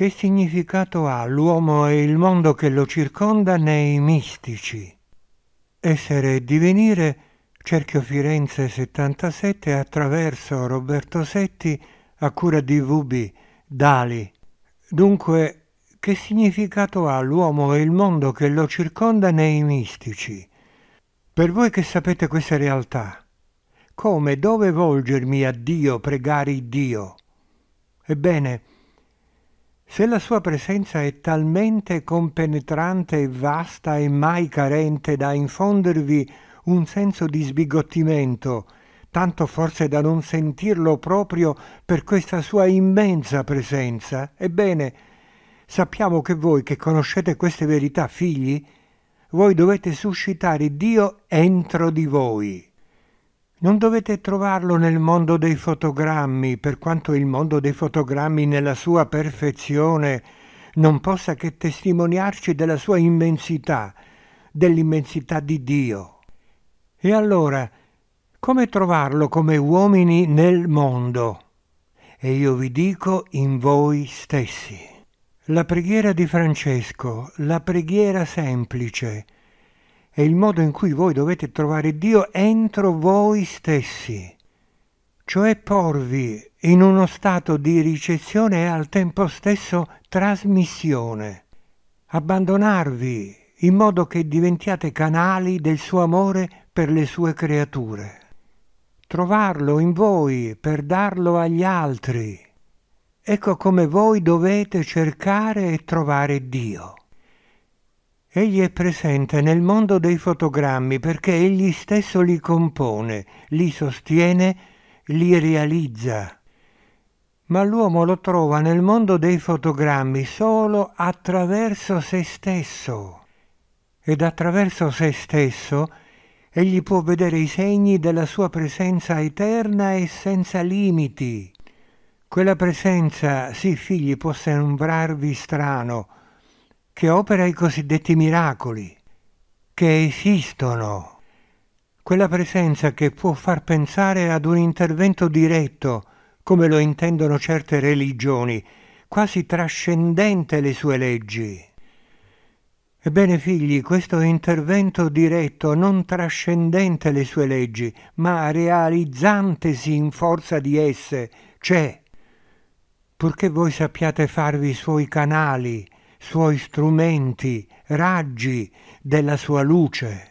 Che significato ha l'uomo e il mondo che lo circonda nei mistici? Essere e divenire, Cerchio Firenze 77 attraverso Roberto Setti a cura di VB, Dali. Dunque, che significato ha l'uomo e il mondo che lo circonda nei mistici? Per voi che sapete questa realtà, come, dove volgermi a Dio, pregare Dio? Ebbene, se la sua presenza è talmente compenetrante e vasta e mai carente da infondervi un senso di sbigottimento, tanto forse da non sentirlo proprio per questa sua immensa presenza, ebbene, sappiamo che voi che conoscete queste verità, figli, voi dovete suscitare Dio entro di voi. Non dovete trovarlo nel mondo dei fotogrammi, per quanto il mondo dei fotogrammi nella sua perfezione non possa che testimoniarci della sua immensità, dell'immensità di Dio. E allora, come trovarlo come uomini nel mondo? E io vi dico in voi stessi. La preghiera di Francesco, la preghiera semplice, è il modo in cui voi dovete trovare Dio entro voi stessi, cioè porvi in uno stato di ricezione e al tempo stesso trasmissione, abbandonarvi in modo che diventiate canali del suo amore per le sue creature. Trovarlo in voi per darlo agli altri. Ecco come voi dovete cercare e trovare Dio. Egli è presente nel mondo dei fotogrammi perché egli stesso li compone, li sostiene, li realizza. Ma l'uomo lo trova nel mondo dei fotogrammi solo attraverso se stesso. Ed attraverso se stesso egli può vedere i segni della sua presenza eterna e senza limiti. Quella presenza, sì figli, può sembrarvi strano, che opera i cosiddetti miracoli, che esistono. Quella presenza che può far pensare ad un intervento diretto, come lo intendono certe religioni, quasi trascendente le sue leggi. Ebbene figli, questo intervento diretto, non trascendente le sue leggi, ma realizzantesi in forza di esse, c'è, purché voi sappiate farvi i suoi canali, suoi strumenti, raggi della sua luce.